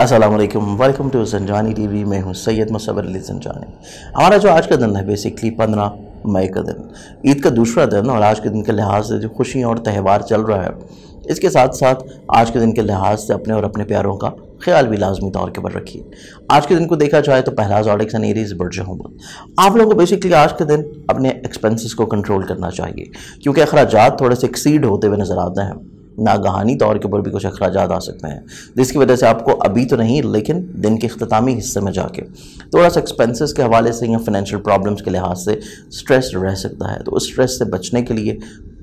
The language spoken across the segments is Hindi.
अस्सलाम वालेकुम वेलकम टू संजानी टीवी मैं हूं सैयद मुसवर अली संजानी हमारा जो आज का दिन है बेसिकली पंद्रह मई का दिन ईद का दूसरा दिन और आज के दिन के लिहाज से जो खुशियाँ और त्यौहार चल रहा है इसके साथ साथ आज के दिन के लिहाज से अपने और अपने प्यारों का ख्याल भी लाजमी तौर के पर रखिए आज के दिन को देखा जाए तो पहला जॉडिक्स एंड एरीज बढ़ जाऊँगा आप लोगों को बेसिकली आज के दिन अपने एक्सपेंसेस को कंट्रोल करना चाहिए क्योंकि अखराज थोड़े से एक्सीड होते हुए नज़र आते हैं नागहानी तौर के ऊपर भी कुछ अखराज आ सकते हैं जिसकी वजह से आपको अभी तो नहीं लेकिन दिन के अख्तामी हिस्से में जाके थोड़ा सा एक्सपेंसेस के हवाले से या फाइनेंशियल प्रॉब्लम्स के लिहाज से स्ट्रेस रह सकता है तो उस स्ट्रेस से बचने के लिए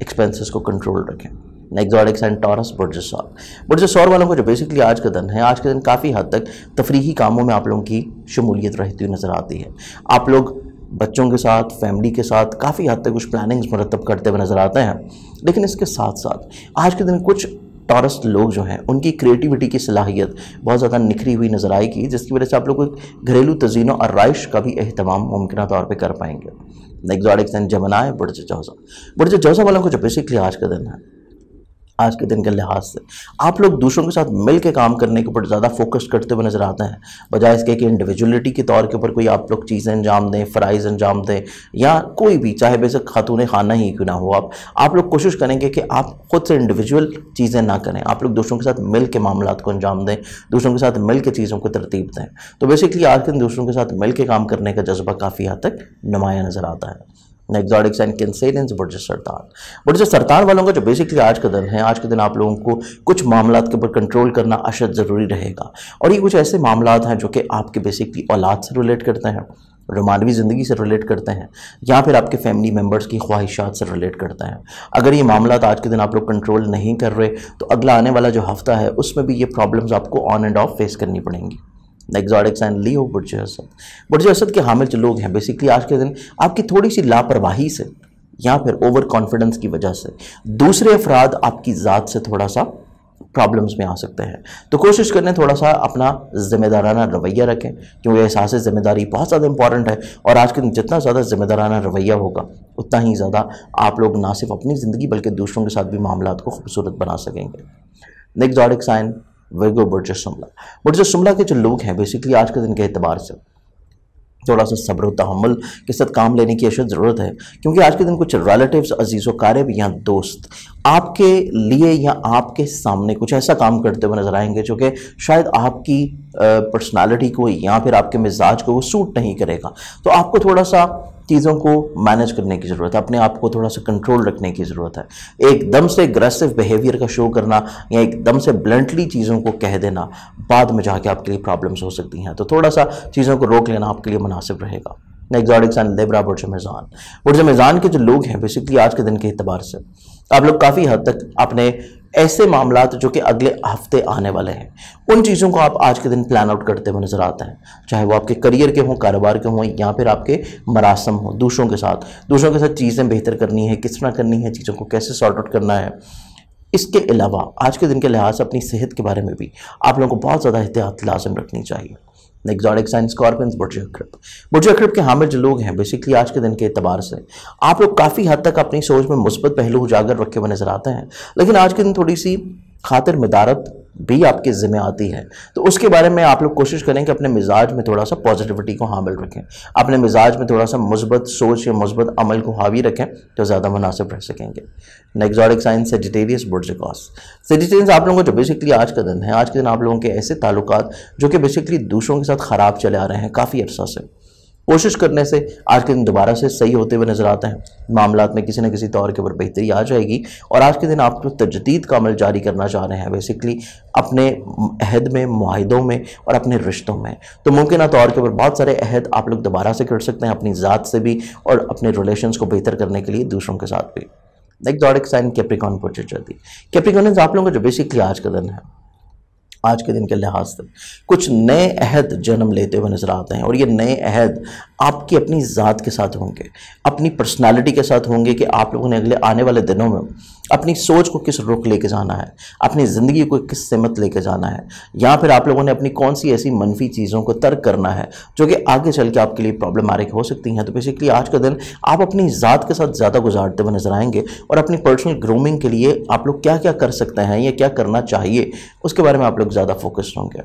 एक्सपेंसेस को कंट्रोल रखें नेक्जॉडिक्स एंड टॉरस बुर्जसौर बुर्जसौर वालों को जो बेसिकली आज का दिन है आज का दिन काफ़ी हद तक तफरी कामों में आप लोगों की शमूलियत रहती हुई नज़र आती है आप लोग बच्चों के साथ फैमिली के साथ काफ़ी हद तक कुछ प्लानिंग्स मरतब करते हुए नज़र आते हैं लेकिन इसके साथ साथ आज के दिन कुछ टॉरस लोग जो हैं उनकी क्रिएटिविटी की सलाहियत बहुत ज़्यादा निखरी हुई नज़र आएगी जिसकी वजह से आप लोग घरेलू तजीनों और राइश का भी अहतमाम मुमकिन तौर पर कर पाएंगे नेक्स्ट जमनाए बुरज जौजा बुरज जौजा वालों को जो बेसिकली आज का दिन है आज के दिन के लिहाज से आप लोग दूसरों के साथ मिल के काम करने के ऊपर ज़्यादा फोकस करते हुए नज़र आते हैं बजाय इसके कि इंडिविजुअलिटी के तौर के ऊपर कोई आप लोग चीज़ें अंजाम दें फ़राइज़ अंजाम दें या कोई भी चाहे बेसक खातून खाना ही क्यों ना हो आप आप लोग कोशिश करेंगे कि आप खुद से इंडिविजुअल चीज़ें ना करें आप लोग दूसरों के साथ मिल के मामला को अंजाम दें दूसरों के साथ मिल के चीज़ों को तरतीब दें तो बेसिकली आज के दिन दूसरों के साथ मिल के काम करने का जज्बा काफ़ी हद तक नुमाया नज़र आता है एग्जॉटिक्स एंड कैंसेरियंस बुरज सरतान बुरज सरतान वालों का जो बेसिकली आज का दिन है आज के दिन आप लोगों को कुछ मामला के ऊपर कंट्रोल करना अशद ज़रूरी रहेगा और ये कुछ ऐसे मामला हैं जो कि आपके बेसिकली औलाद से रिलेट करते हैं रोमानवी ज़िंदगी से रिलेट करते हैं या फिर आपके फैमिली मेम्बर्स की ख्वाहिशात से रिलेट करते हैं अगर ये मामला आज के दिन आप लोग कंट्रोल नहीं कर रहे तो अगला आने वाला जो हफ्ता है उसमें भी ये प्रॉब्लम्स आपको ऑन एंड ऑफ फेस करनी पड़ेंगी एग्जॉटिक्स एंड लियो बुरज असद बुरज असद के हामिल जो लोग हैं बेसिकली आज के दिन आपकी थोड़ी सी लापरवाही से या फिर ओवर कॉन्फिडेंस की वजह से दूसरे अफराद आपकी ज़ात से थोड़ा सा प्रॉब्लम्स में आ सकते हैं तो कोशिश करें थोड़ा सा अपना ज़िम्मेदाराना रवैया रखें क्योंकि एहसास ज़िम्मेदारी बहुत ज़्यादा इंपॉर्टेंट है और आज के दिन जितना ज़्यादा ज़िम्मेदाराना रवैया होगा उतना ही ज़्यादा आप लोग ना सिर्फ अपनी ज़िंदगी बल्कि दूसरों के साथ भी मामला को खूबसूरत बना सकेंगे नेक्स्ट ऑडिक साइन वर्गो तो बुर्ज शुमला बुर्ज शुमला के जो लोग हैं बेसिकली आज के दिन के अतबार से थोड़ा सा सब्र तहमल के साथ काम लेने की अशद ज़रूरत है क्योंकि आज के दिन कुछ रिलेटिव्स अजीज़ वारब या दोस्त आपके लिए या आपके सामने कुछ ऐसा काम करते हुए नज़र आएंगे जो कि शायद आपकी पर्सनालिटी को या फिर आपके मिजाज को वो सूट नहीं करेगा तो आपको थोड़ा सा चीज़ों को मैनेज करने की ज़रूरत है अपने आप को थोड़ा सा कंट्रोल रखने की ज़रूरत है एकदम से अग्रेसिव बिहेवियर का शो करना या एकदम से ब्लंटली चीज़ों को कह देना बाद में जाके आपके लिए प्रॉब्लम्स हो सकती हैं तो थोड़ा सा चीज़ों को रोक लेना आपके लिए मुनासिब रहेगा एग्जॉटिक्स एंड लेबरा बुर्ज मेज़ान बुर्ज मेज़ान के जो लोग हैं बेसिकली आज के दिन के अतबार से आप लोग काफ़ी हद तक अपने ऐसे मामला जो कि अगले हफ्ते आने वाले हैं उन चीज़ों को आप आज के दिन प्लान आउट करते हुए नज़र आता है चाहे वो आपके करियर के हों कारोबार के हों या फिर आपके मरासम हों दूसरों के साथ दूसरों के साथ चीज़ें बेहतर करनी है किस तरह करनी है चीज़ों को कैसे सॉर्ट आउट करना है इसके अलावा आज के दिन के लिहाज अपनी सेहत के बारे में भी आप लोगों को बहुत ज़्यादा एहतियात लाजम रखनी चाहिए एग्जॉटिक साइंस स्कॉर्पियंस बुर्ज अक्रब बुर्ज अक्रब के हामिद जो लोग हैं बेसिकली आज के दिन के अतबार से आप लोग काफ़ी हद तक अपनी सोच में मुस्बत पहलू उजागर रखे हुए नज़र आते हैं लेकिन आज के दिन थोड़ी सी खातिर मदारत भी आपकी ज़िम्मे आती है तो उसके बारे में आप लोग कोशिश करें कि अपने मिजाज में थोड़ा सा पॉजिटिविटी को हामिल रखें अपने मिजाज में थोड़ा सा मुस्बत सोच या मुस्बत अमल को हावी रखें तो ज़्यादा मुनासिब रह सकेंगे नेक्जॉटिक साइंस सेजिटेरियस बुर्जिकॉस सेजिटेरियस आप लोगों को जो बेसिकली आज का दिन है आज के दिन आप लोगों के ऐसे ताल्लुक जो कि बेसिकली दूसरों के साथ ख़राब चले आ रहे हैं काफ़ी अर्सा से कोशिश करने से आज के दिन दोबारा से सही होते हुए नजर आते हैं मामला में किसी न किसी तौर के ऊपर बेहतरी आ जाएगी और आज के दिन आप तो तजदीद का अमल जारी करना चाह रहे हैं बेसिकली अपने अहद में माहिदों में और अपने रिश्तों में तो मुमकिन तौर के ऊपर बहुत सारे अहद आप लोग दोबारा से कर सकते हैं अपनी ज़ात से भी और अपने रिलेशन को बेहतर करने के लिए दूसरों के साथ भी एक दौड़ एक साइन कैप्रिकॉन पर चर्चा दी कैप्रिकॉन आप लोगों का जो बेसिकली आज का दिन है आज के दिन के लिहाज से कुछ नए अहद जन्म लेते हुए नज़र आते हैं और ये नए अहद आपकी अपनी ज़ात के साथ होंगे अपनी पर्सनालिटी के साथ होंगे कि आप लोगों ने अगले आने वाले दिनों में अपनी सोच को किस रुख लेके जाना है अपनी ज़िंदगी को किस सिमत लेके जाना है या फिर आप लोगों ने अपनी कौन सी ऐसी मनफी चीज़ों को तर्क करना है जो कि आगे चल के आपके लिए प्रॉब्लमैटिक हो सकती हैं तो बेसिकली आज का दिन आप अपनी ज़ात के साथ ज़्यादा गुजारते हुए नजर आएंगे और अपनी पर्सनल ग्रूमिंग के लिए आप लोग क्या क्या कर सकते हैं या क्या करना चाहिए उसके बारे में आप लोग ज़्यादा फोकस्ड होंगे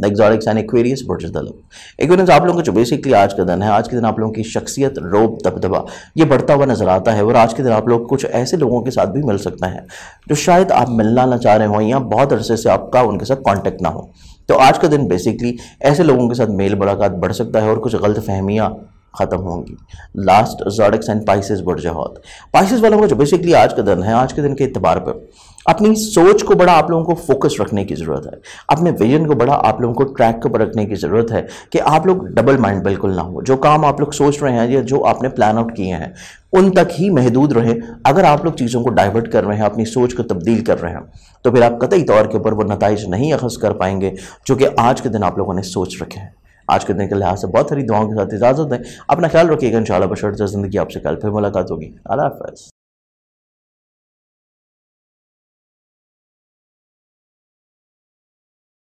द एग्जॉटिक्स एंड एक्वेरियस ब्रिटिश द लव एक्वेरियंस आप लोगों का जो बेसिकली आज का दिन है आज के दिन आप लोगों की शख्सियत रोब दबदबा ये बढ़ता हुआ नजर आता है और आज के दिन आप लोग कुछ ऐसे लोगों के साथ भी मिल सकते हैं जो शायद आप मिलना ना चाह रहे हो या बहुत अरसे से आपका उनके साथ कॉन्टैक्ट ना हो तो आज का दिन बेसिकली ऐसे लोगों के साथ मेल मुलाकात बढ़ सकता है और कुछ गलत फहमियाँ ख़त्म होंगी लास्ट जोडिक्स एंड पाइसिस बुरजहत पाइसिस वालों का जो बेसिकली आज का दिन है आज के दिन के अतबार पर अपनी सोच को बड़ा आप लोगों को फोकस रखने की ज़रूरत है अपने विजन को बड़ा आप लोगों को ट्रैक पर रखने की ज़रूरत है कि आप लोग डबल माइंड बिल्कुल ना हो जो काम आप लोग सोच रहे हैं या जो आपने प्लान आउट किए हैं उन तक ही महदूद रहे अगर आप लोग चीज़ों को डाइवर्ट कर रहे हैं अपनी सोच को तब्दील कर रहे हैं तो फिर आप कतई तौर के ऊपर वो नतज नहीं अखज़ कर पाएंगे जो कि आज के दिन आप लोगों ने सोच रखे हैं आज के दिन के लिहाज से बहुत सारी दुआओं के साथ इजाजत दें अपना ख्याल रखिएगा इन शाला बशर ज़िंदगी आपसे कल फिर मुलाकात होगी अला हाफ़